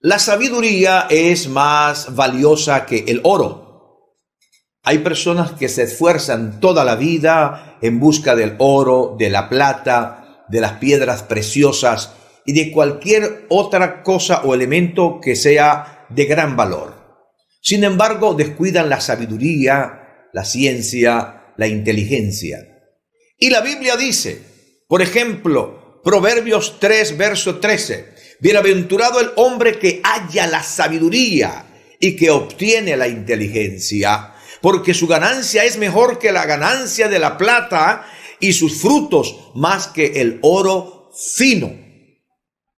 La sabiduría es más valiosa que el oro. Hay personas que se esfuerzan toda la vida en busca del oro, de la plata, de las piedras preciosas y de cualquier otra cosa o elemento que sea de gran valor. Sin embargo, descuidan la sabiduría, la ciencia, la inteligencia. Y la Biblia dice, por ejemplo, Proverbios 3, verso 13, bienaventurado el hombre que haya la sabiduría y que obtiene la inteligencia, porque su ganancia es mejor que la ganancia de la plata y sus frutos más que el oro fino.